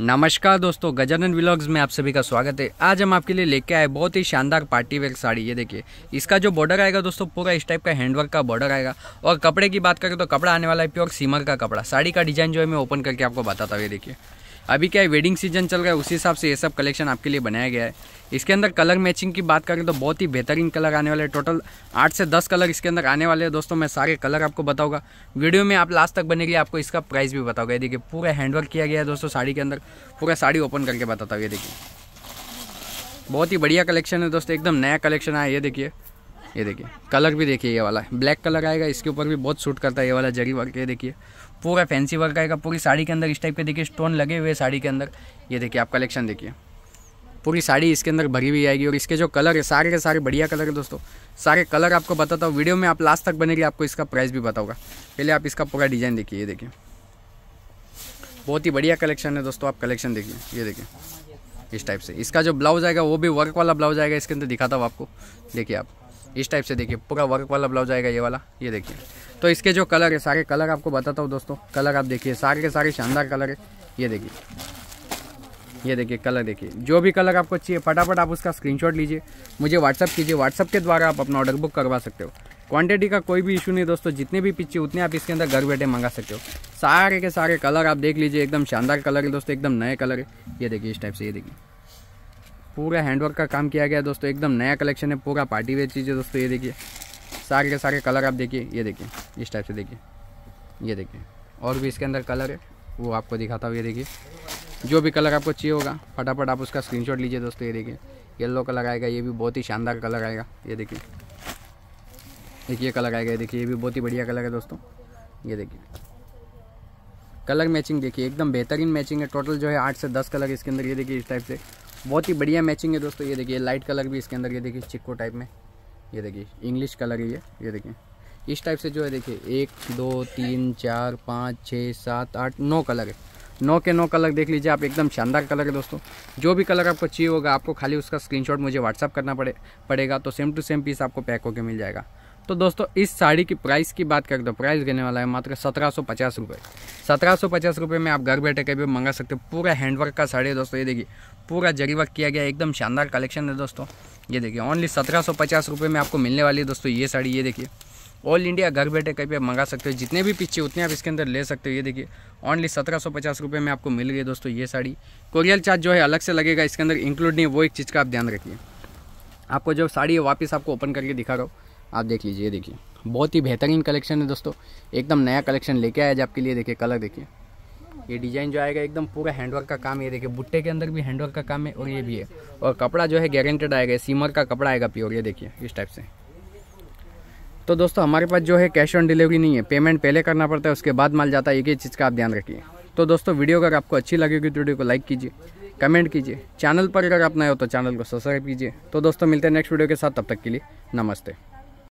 नमस्कार दोस्तों गजानन व्लॉग्स में आप सभी का स्वागत है आज हम आपके लिए लेके आए बहुत ही शानदार पार्टी वेयर साड़ी ये देखिए इसका जो बॉर्डर आएगा दोस्तों पूरा इस टाइप का हैंडवर्क का बॉर्डर आएगा और कपड़े की बात करें तो कपड़ा आने वाला है प्योर सीमर का कपड़ा साड़ी का डिजाइन जो है मैं ओपन करके आपको बताता हूँ ये देखिए अभी क्या है वेडिंग सीजन चल रहा है उसी हिसाब से ये सब कलेक्शन आपके लिए बनाया गया है इसके अंदर कलर मैचिंग की बात करें तो बहुत ही बेहतरीन कलर आने वाले हैं टोटल आठ से दस कलर इसके अंदर आने वाले हैं दोस्तों मैं सारे कलर आपको बताऊंगा वीडियो में आप लास्ट तक बनेगी आपको इसका प्राइस भी बताऊंगा ये देखिए पूरा हैंडवर्क किया गया है दोस्तों साड़ी के अंदर पूरा साड़ी ओपन करके बताता हूँ ये देखिए बहुत ही बढ़िया कलेक्शन है दोस्तों एकदम नया कलेक्शन आया ये देखिए ये देखिए कलर भी देखिए ये वाला ब्लैक कलर आएगा इसके ऊपर भी बहुत सूट करता है ये वाला जरी वर्क ये देखिए पूरा फैंसी वर्क आएगा पूरी साड़ी के अंदर इस टाइप के देखिए स्टोन लगे हुए साड़ी के अंदर ये देखिए आप कलेक्शन देखिए पूरी साड़ी इसके अंदर भरी हुई आएगी और इसके जो कलर है सारे के सारे बढ़िया कलर है दोस्तों सारे कलर आपको बताता हूँ वीडियो में आप लास्ट तक बनेगी आपको इसका प्राइस भी बताऊँगा पहले आप इसका पूरा डिज़ाइन देखिए ये देखिए बहुत ही बढ़िया कलेक्शन है दोस्तों आप कलेक्शन देखिए ये देखिए इस टाइप से इसका जो ब्लाउज आएगा वो भी वर्क वाला ब्लाउज आएगा इसके अंदर दिखाता हूँ आपको देखिए आप इस टाइप से देखिए पूरा वर्क वाला ब्लाउज आएगा ये वाला ये देखिए तो इसके जो कलर है सारे कलर आपको बताता हूँ दोस्तों कलर आप देखिए सारे के सारे शानदार कलर है ये देखिए ये देखिए कलर देखिए जो भी कलर आपको चाहिए फटाफट आप उसका स्क्रीनशॉट लीजिए मुझे व्हाट्सअप कीजिए व्हाट्सअप के द्वारा आप अपना ऑर्डर बुक करवा सकते हो क्वांटिटी का कोई भी इशू नहीं दोस्तों जितने भी पिक्चे उतने आप इसके अंदर घर बैठे मंगा सकते हो सारे के सारे कलर आप देख लीजिए एकदम शानदार कलर है दोस्तों एकदम नए कलर है ये देखिए इस टाइप से ये देखिए पूरा हैंडवर्क का काम किया गया दोस्तों एकदम नया कलेक्शन है पूरा पार्टी वेयर चीज़ है दोस्तों ये देखिए सारे के सारे कलर आप देखिए ये देखिए इस टाइप से देखिए ये देखिए और भी इसके अंदर कलर है वो आपको दिखाता हूँ ये देखिए जो भी कलर आपको चाहिए होगा फटाफट आप उसका स्क्रीन लीजिए दोस्तों ये देखिए येल्लो कलर आएगा ये भी बहुत ही शानदार कलर आएगा ये देखिए एक ये कलर आएगा ये देखिए ये भी बहुत ही बढ़िया कलर है दोस्तों ये देखिए कलर मैचिंग देखिए एकदम बेहतरीन मैचिंग है टोटल जो है आठ से दस कलर इसके अंदर ये देखिए इस टाइप से बहुत ही बढ़िया मैचिंग है दोस्तों ये देखिए लाइट कलर भी इसके अंदर ये देखिए चिक्को टाइप में ये देखिए इंग्लिश कलर है ये ये देखिए इस टाइप से जो है देखिए एक दो तीन चार पाँच छः सात आठ नौ कलर है नौ के नौ कलर देख लीजिए आप एकदम शानदार कलर है दोस्तों जो भी कलर आपको चाहिए होगा आपको खाली उसका स्क्रीनशॉट मुझे व्हाट्सअप करना पड़े पड़ेगा तो सेम टू सेम पीस आपको पैक होकर मिल जाएगा तो दोस्तों इस साड़ी की प्राइस की बात करें तो प्राइस देने वाला है मात्र सत्रह सौ पचास रुपये सत्रह सौ पचास रुपये में आप घर बैठे कभी मंगा सकते हो पूरा हैंडवर्क का साड़ी है दोस्तों ये देखिए पूरा जरी वर्क किया गया एकदम शानदार कलेक्शन है दोस्तों ये देखिए ओनली सत्रह सौ पचास रुपये में आपको मिलने वाली है दोस्तों ये साड़ी ये देखिए ऑल इंडिया घर बैठे कहीं पे मंगा सकते हो जितने भी पीछे उतने आप इसके अंदर ले सकते हो ये देखिए ओनली सत्रह सौ पचास रुपये में आपको मिल गई दोस्तों ये साड़ी कोरियल चार्ज जो है अलग से लगेगा इसके अंदर इंक्लूड नहीं वो एक चीज़ का आप ध्यान रखिए आपको जो साड़ी है वापस आपको ओपन करके दिखा रहा हूँ आप देख लीजिए ये देखिए बहुत ही बेहतरीन कलेक्शन है दोस्तों एकदम नया कलेक्शन लेके आया आज आपके लिए देखिए कलर देखिए ये डिज़ाइन जो आएगा एकदम पूरा हैंडवर्क का काम ये देखिए बुट्टे के अंदर भी हैंडवर्क का काम है और ये भी है और कपड़ा जो है गारंटेड आएगा सीमर का कपड़ा आएगा प्योर ये देखिए इस टाइप से तो दोस्तों हमारे पास जो है कैश ऑन डिलीवरी नहीं है पेमेंट पहले करना पड़ता है उसके बाद माल जाता है एक ही चीज़ का आप ध्यान रखिए तो दोस्तों वीडियो अगर आपको अच्छी लगेगी तो वीडियो को लाइक कीजिए कमेंट कीजिए चैनल पर अगर आप नए हो तो चैनल को सब्सक्राइब कीजिए तो दोस्तों मिलते हैं नेक्स्ट वीडियो के साथ तब तक के लिए नमस्ते